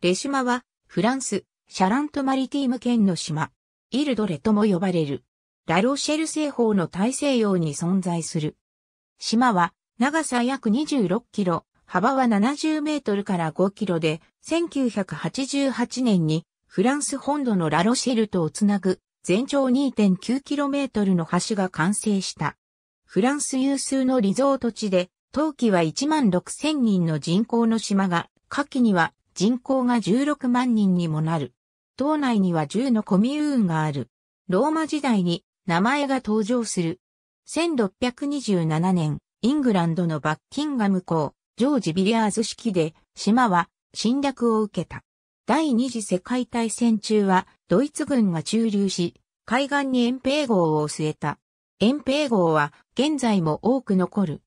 レ島は、フランス、シャラントマリティーム県の島、イルドレとも呼ばれる。ラロシェル製法の大西洋に存在する。島は、長さ約26キロ、幅は70メートルから5キロで、1988年にフランス本土のラロシェルとをつなぐ全長2 9トルの橋が完成した。フランス有数のリゾート地で、冬季は1万6000人の人口の島が、夏季には人口が16万人にもなる。島内には10のコミューンがある。ローマ時代に名前が登場する。1627年、イングランドのバッキンガム港、ジョージ・ビリアーズ式で、島は侵略を受けた。第二次世界大戦中は、ドイツ軍が駐留し、海岸に遠平号を据えた。遠平号は現在も多く残る。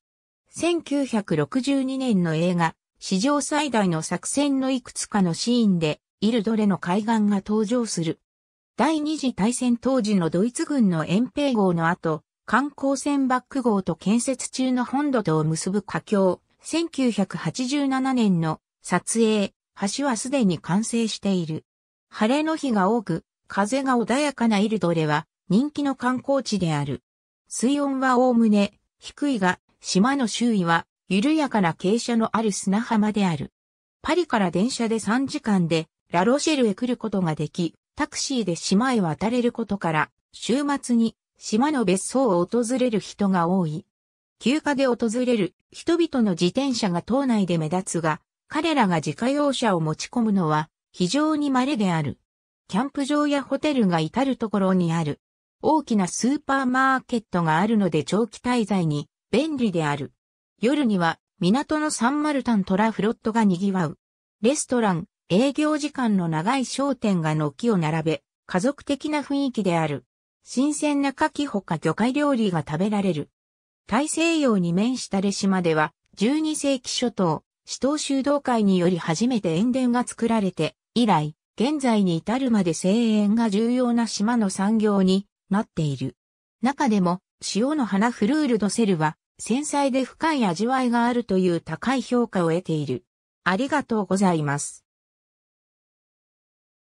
1962年の映画、史上最大の作戦のいくつかのシーンで、イルドレの海岸が登場する。第二次大戦当時のドイツ軍の遠平号の後、観光船バック号と建設中の本土とを結ぶ架橋、1987年の撮影、橋はすでに完成している。晴れの日が多く、風が穏やかなイルドレは人気の観光地である。水温はおおむね低いが、島の周囲は緩やかな傾斜のある砂浜である。パリから電車で3時間でラロシェルへ来ることができ、タクシーで島へ渡れることから、週末に島の別荘を訪れる人が多い。休暇で訪れる人々の自転車が島内で目立つが、彼らが自家用車を持ち込むのは非常に稀である。キャンプ場やホテルが至るところにある。大きなスーパーマーケットがあるので長期滞在に便利である。夜には港のサンマルタントラフロットが賑わう。レストラン、営業時間の長い商店が軒を並べ、家族的な雰囲気である。新鮮な牡蠣ほか魚介料理が食べられる。大西洋に面したレ島では、12世紀初頭、死闘修道会により初めて塩田が作られて、以来、現在に至るまで声援が重要な島の産業になっている。中でも、塩の花フルールドセルは、繊細で深い味わいがあるという高い評価を得ている。ありがとうございます。